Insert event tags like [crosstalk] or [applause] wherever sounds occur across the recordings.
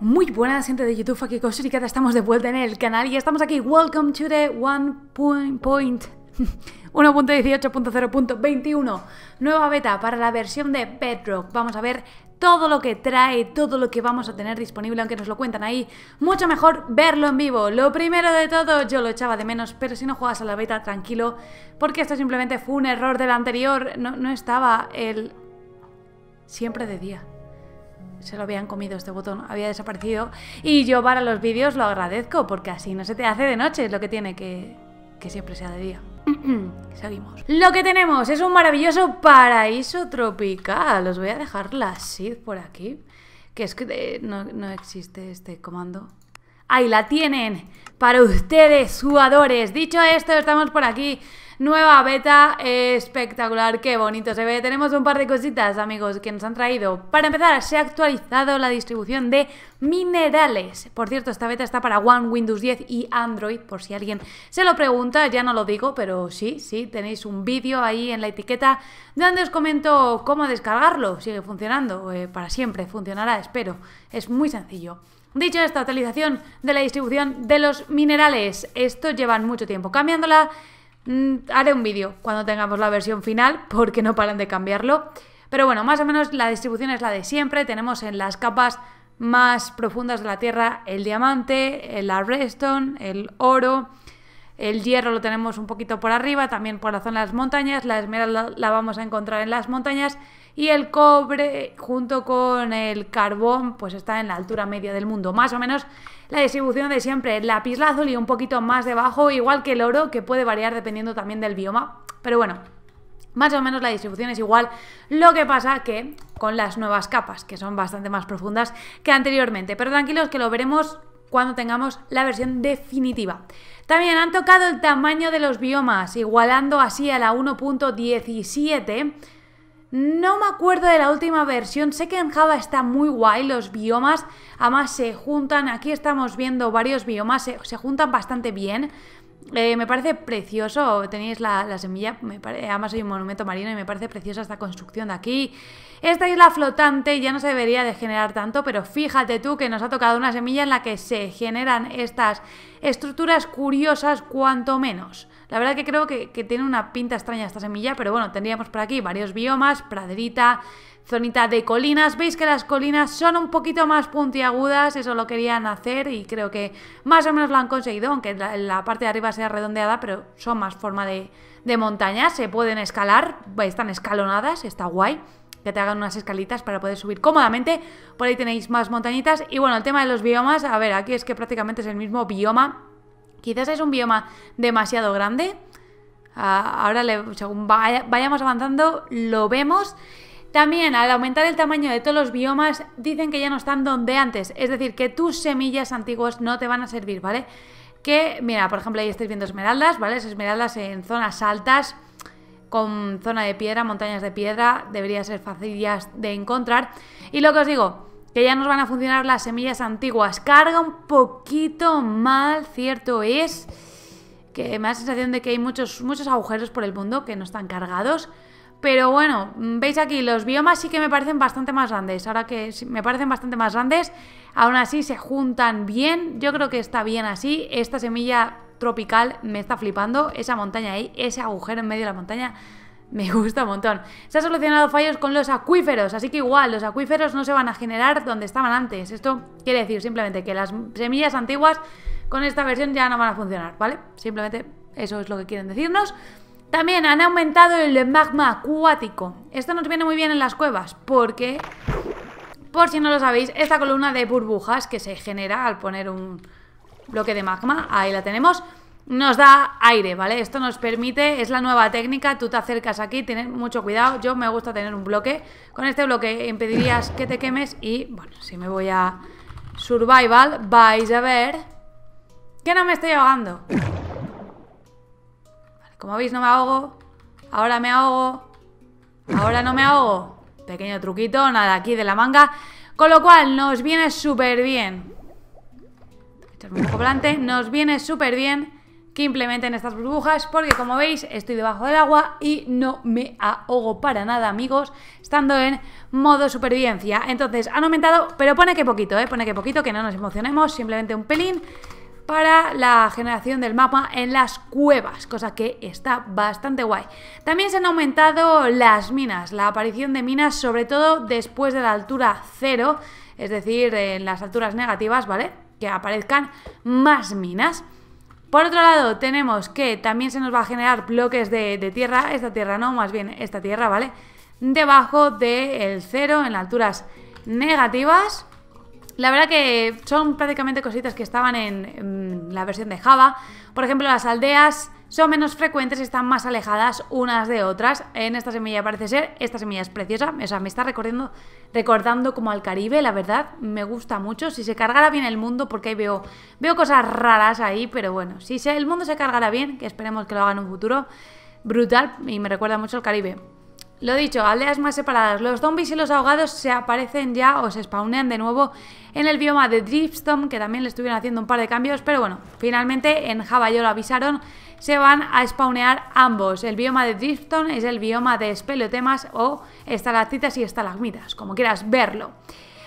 Muy buenas gente de YouTube, aquí estamos de vuelta en el canal y estamos aquí. Welcome to the 1.18.0.21, [laughs] nueva beta para la versión de Bedrock. Vamos a ver todo lo que trae, todo lo que vamos a tener disponible, aunque nos lo cuentan ahí, mucho mejor verlo en vivo. Lo primero de todo, yo lo echaba de menos, pero si no juegas a la beta, tranquilo, porque esto simplemente fue un error del anterior, no, no estaba el... siempre de día se lo habían comido este botón, había desaparecido. Y yo para los vídeos lo agradezco, porque así no se te hace de noche, es lo que tiene que, que siempre sea de día. [clears throat] Seguimos. Lo que tenemos es un maravilloso paraíso tropical. Os voy a dejar la SID por aquí. Que es que eh, no, no existe este comando. Ahí la tienen. Para ustedes, jugadores. Dicho esto, estamos por aquí nueva beta espectacular, qué bonito se ve. Tenemos un par de cositas, amigos, que nos han traído. Para empezar, se ha actualizado la distribución de minerales. Por cierto, esta beta está para One, Windows 10 y Android, por si alguien se lo pregunta, ya no lo digo, pero sí, sí, tenéis un vídeo ahí en la etiqueta donde os comento cómo descargarlo. Sigue funcionando, eh, para siempre funcionará, espero. Es muy sencillo. Dicho esta actualización de la distribución de los minerales, esto llevan mucho tiempo cambiándola Mm, haré un vídeo cuando tengamos la versión final porque no paran de cambiarlo. Pero bueno, más o menos la distribución es la de siempre. Tenemos en las capas más profundas de la Tierra el diamante, el arreston, el oro, el hierro lo tenemos un poquito por arriba, también por la zona de las montañas, la esmeralda la vamos a encontrar en las montañas y el cobre junto con el carbón pues está en la altura media del mundo, más o menos la distribución de siempre, y un poquito más debajo, igual que el oro que puede variar dependiendo también del bioma, pero bueno, más o menos la distribución es igual, lo que pasa que con las nuevas capas, que son bastante más profundas que anteriormente. Pero tranquilos que lo veremos cuando tengamos la versión definitiva. También han tocado el tamaño de los biomas, igualando así a la 1.17 no me acuerdo de la última versión, sé que en Java está muy guay los biomas, además se juntan, aquí estamos viendo varios biomas, se, juntan bastante bien. Eh, me parece precioso, tenéis la, semilla, además hay un monumento marino y me parece preciosa esta construcción de aquí. Esta isla flotante ya no se debería de generar tanto, pero fíjate tú que nos ha tocado una semilla en la que se generan estas estructuras curiosas cuanto menos. La verdad que creo que, tiene una pinta extraña esta semilla, pero bueno, tendríamos por aquí varios biomas, praderita, zonita de colinas. Veis que las colinas son un poquito más puntiagudas, eso lo querían hacer y creo que más o menos lo han conseguido, aunque la, parte de arriba sea redondeada, pero son más forma de, de montaña, se pueden escalar, están escalonadas, está guay que te hagan unas escalitas para poder subir cómodamente. Por ahí tenéis más montañitas. Y bueno, el tema de los biomas, a ver, aquí es que prácticamente es el mismo bioma Quizás es un bioma demasiado grande. Ahora, según vayamos avanzando, lo vemos. También al aumentar el tamaño de todos los biomas, dicen que ya no están donde antes. Es decir, que tus semillas antiguas no te van a servir, ¿vale? Que, mira, por ejemplo, ahí estáis viendo esmeraldas, ¿vale? esmeraldas en zonas altas, con zona de piedra, montañas de piedra, debería ser fácil de encontrar. Y lo que os digo, que ya nos van a funcionar las semillas antiguas. Carga un poquito mal, cierto es que me da la sensación de que hay muchos, muchos agujeros por el mundo que no están cargados. Pero bueno, veis aquí, los biomas sí que me parecen bastante más grandes. Ahora que me parecen bastante más grandes, aún así se juntan bien. Yo creo que está bien así. Esta semilla tropical me está flipando. Esa montaña ahí, ese agujero en medio de la montaña me gusta un montón. Se ha solucionado fallos con los acuíferos, así que igual los acuíferos no se van a generar donde estaban antes. Esto quiere decir simplemente que las semillas antiguas con esta versión ya no van a funcionar, ¿vale? Simplemente eso es lo que quieren decirnos. También han aumentado el magma acuático. Esto nos viene muy bien en las cuevas porque, por si no lo sabéis, esta columna de burbujas que se genera al poner un bloque de magma, ahí la tenemos, nos da aire, ¿vale? Esto nos permite, es la nueva técnica, tú te acercas aquí, tienes mucho cuidado, yo me gusta tener un bloque, con este bloque impedirías que te quemes y, bueno, si me voy a survival, vais a ver que no me estoy ahogando. como veis no me ahogo, ahora me ahogo, ahora no me ahogo, pequeño truquito, nada aquí de la manga, con lo cual nos viene súper bien. Echarme un poco nos viene súper bien que implementen estas burbujas porque como veis estoy debajo del agua y no me ahogo para nada amigos estando en modo supervivencia entonces han aumentado pero pone que poquito eh, pone que poquito que no nos emocionemos simplemente un pelín para la generación del mapa en las cuevas, cosa que está bastante guay. También se han aumentado las minas, la aparición de minas sobre todo después de la altura cero, es decir, en las alturas negativas, ¿vale? Que aparezcan más minas. Por otro lado, tenemos que también se nos va a generar bloques de, tierra, esta tierra no, más bien esta tierra, ¿vale? Debajo del cero, en alturas negativas. La verdad que son prácticamente cositas que estaban en la versión de Java. Por ejemplo, las aldeas son menos frecuentes y están más alejadas unas de otras. En esta semilla parece ser, esta semilla es preciosa, o sea, me está recordando, recordando como al Caribe, la verdad, me gusta mucho. Si se cargara bien el mundo, porque ahí veo, veo cosas raras ahí, pero bueno, si el mundo se cargara bien, que esperemos que lo haga en un futuro, brutal y me recuerda mucho al Caribe. Lo dicho, aldeas más separadas. Los zombies y los ahogados se aparecen ya o se spawnean de nuevo en el bioma de Driftstone, que también le estuvieron haciendo un par de cambios, pero bueno, finalmente en Java ya lo avisaron se van a spawnear ambos. El bioma de Drifton es el bioma de espeleotemas o estalactitas y estalagmitas, como quieras verlo.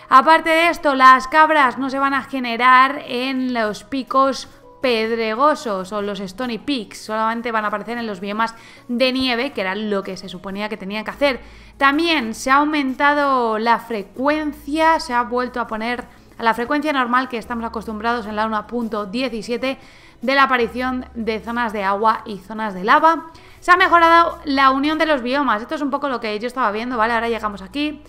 Aparte de esto, las cabras no se van a generar en los picos pedregosos o los Stony Peaks, solamente van a aparecer en los biomas de nieve, que era lo que se suponía que tenían que hacer. También se ha aumentado la frecuencia, se ha vuelto a poner a la frecuencia normal que estamos acostumbrados en la 1.17 de la aparición de zonas de agua y zonas de lava. Se ha mejorado la unión de los biomas. Esto es un poco lo que yo estaba viendo, ¿vale? Ahora llegamos aquí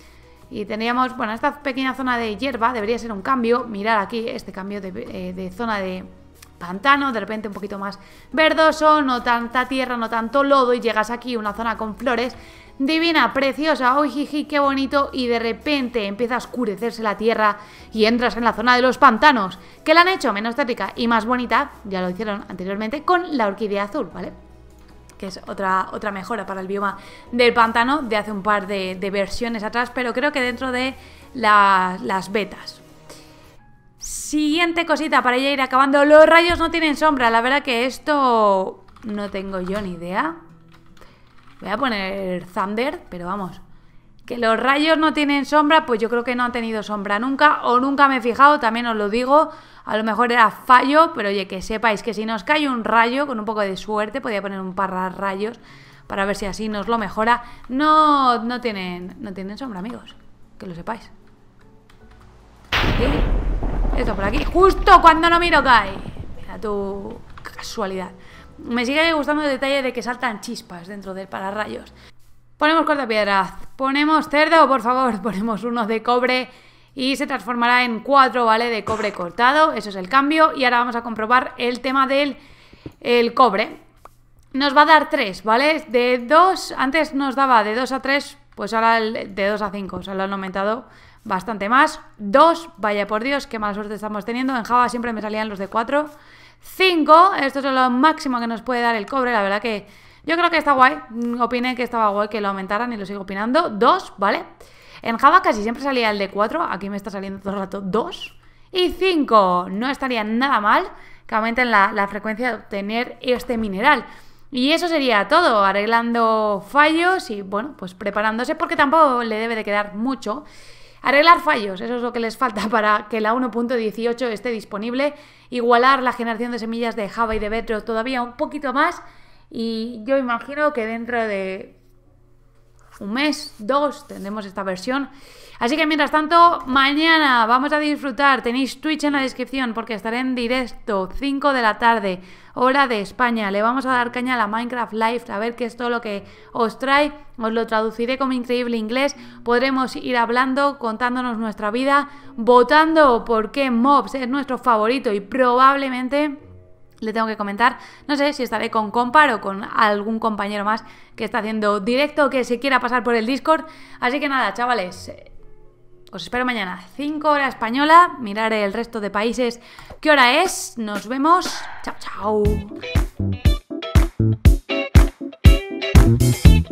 y teníamos, bueno, esta pequeña zona de hierba debería ser un cambio. Mirar aquí este cambio de, eh, de zona de pantano, de repente un poquito más verdoso, no tanta tierra, no tanto lodo y llegas aquí a una zona con flores divina, preciosa, uy, jiji, qué bonito y de repente empieza a oscurecerse la tierra y entras en la zona de los pantanos, que la han hecho menos tática y más bonita, ya lo hicieron anteriormente, con la orquídea azul, ¿vale? que es otra, otra mejora para el bioma del pantano de hace un par de, versiones atrás, pero creo que dentro de las betas, Siguiente cosita para ya ir acabando. Los rayos no tienen sombra. La verdad que esto no tengo yo ni idea. Voy a poner Thunder, pero vamos. Que los rayos no tienen sombra, pues yo creo que no han tenido sombra nunca. O nunca me he fijado, también os lo digo. A lo mejor era fallo, pero oye, que sepáis que si nos cae un rayo, con un poco de suerte, podía poner un par de rayos para ver si así nos lo mejora. No, no tienen, no tienen sombra, amigos. Que lo sepáis. Esto por aquí. Justo cuando no miro cae. Mira tu casualidad. Me sigue gustando el detalle de que saltan chispas dentro del pararrayos. Ponemos corta piedra ponemos cerdo, por favor, [laughs] ponemos uno de cobre y se transformará en cuatro, ¿vale? De cobre cortado, eso es el cambio. Y ahora vamos a comprobar el tema del el cobre. Nos va a dar tres, ¿vale? De dos, antes nos daba de dos a tres, pues ahora de dos a cinco, o lo han aumentado bastante más. dos vaya por Dios, qué mala suerte estamos teniendo. En Java siempre me salían los de cuatro cinco esto es lo máximo que nos puede dar el cobre, la verdad que yo creo que está guay. Mm, opiné que estaba guay que lo aumentaran y lo sigo opinando. dos ¿vale? En Java casi siempre salía el de 4, aquí me está saliendo todo el rato 2. Y 5, no estaría nada mal que aumenten la, la frecuencia de obtener este mineral. Y eso sería todo, arreglando fallos y bueno, pues preparándose porque tampoco le debe de quedar mucho. Arreglar fallos, eso es lo que les falta [laughs] para que la 1.18 esté disponible. Igualar la generación de semillas de Java y de Vetro todavía un poquito más. Y yo imagino que dentro de un mes, dos, tendremos esta versión. Así que mientras tanto, mañana vamos a disfrutar. Tenéis Twitch en la descripción porque estaré en directo 5 de la tarde, hora de España. Le vamos a dar caña a la Minecraft Live a ver qué es todo lo que os trae. Os lo traduciré como increíble inglés. Podremos ir hablando, contándonos nuestra vida, votando por qué Mobs es nuestro favorito y probablemente le tengo que comentar. No sé si estaré con Compar o con algún compañero más que está haciendo directo o que se quiera pasar por el Discord. Así que nada, chavales, os pues espero mañana, 5 horas española. Miraré el resto de países qué hora es. Nos vemos. Chao,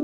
chao.